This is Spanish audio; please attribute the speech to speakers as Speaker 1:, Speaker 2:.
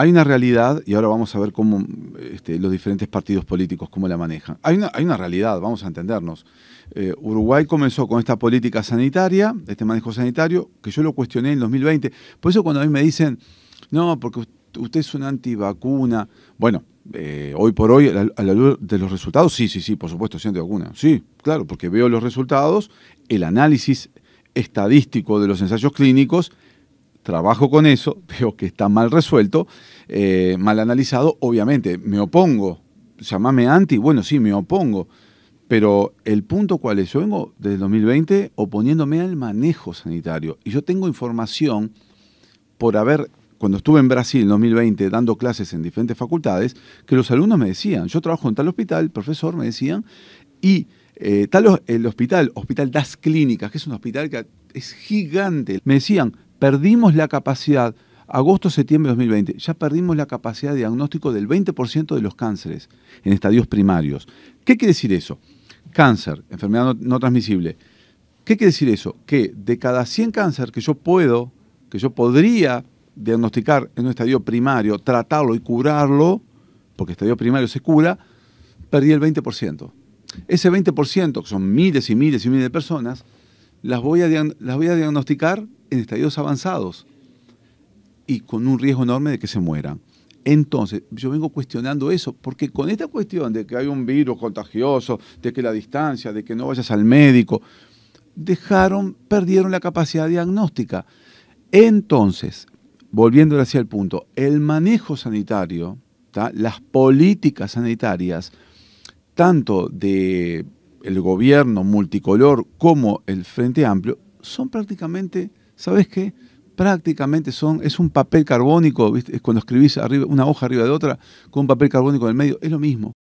Speaker 1: hay una realidad, y ahora vamos a ver cómo este, los diferentes partidos políticos, cómo la manejan. Hay una, hay una realidad, vamos a entendernos. Eh, Uruguay comenzó con esta política sanitaria, este manejo sanitario, que yo lo cuestioné en 2020. Por eso cuando a mí me dicen, no, porque usted es un antivacuna, bueno, eh, hoy por hoy, a la, luz de los resultados, sí, sí, sí, por supuesto, soy antivacuna. Sí, claro, porque veo los resultados, el análisis estadístico de los ensayos clínicos trabajo con eso, veo que está mal resuelto, eh, mal analizado, obviamente, me opongo, llámame anti, bueno, sí, me opongo, pero el punto cuál es, yo vengo desde 2020 oponiéndome al manejo sanitario y yo tengo información por haber, cuando estuve en Brasil en 2020 dando clases en diferentes facultades, que los alumnos me decían, yo trabajo en tal hospital, profesor me decían, y eh, tal el hospital, Hospital Das Clínicas, que es un hospital que es gigante, me decían, perdimos la capacidad, agosto-septiembre de 2020, ya perdimos la capacidad de diagnóstico del 20% de los cánceres en estadios primarios. ¿Qué quiere decir eso? Cáncer, enfermedad no, transmisible. ¿Qué quiere decir eso? Que de cada 100 cáncer que yo puedo, que yo podría diagnosticar en un estadio primario, tratarlo y curarlo, porque estadio primario se cura, perdí el 20%. Ese 20%, que son miles y miles y miles de personas, las voy a, las voy a diagnosticar en estadios avanzados y con un riesgo enorme de que se mueran. Entonces, yo vengo cuestionando eso, porque con esta cuestión de que hay un virus contagioso, de que la distancia, de que no vayas al médico, dejaron, perdieron la capacidad diagnóstica. Entonces, volviendo hacia el punto, el manejo sanitario, las políticas sanitarias, tanto de el gobierno multicolor como el Frente Amplio, son prácticamente ¿sabes qué? Prácticamente son, es un papel carbónico, cuando escribís arriba, una hoja arriba de otra, con un papel carbónico en el medio, es lo mismo.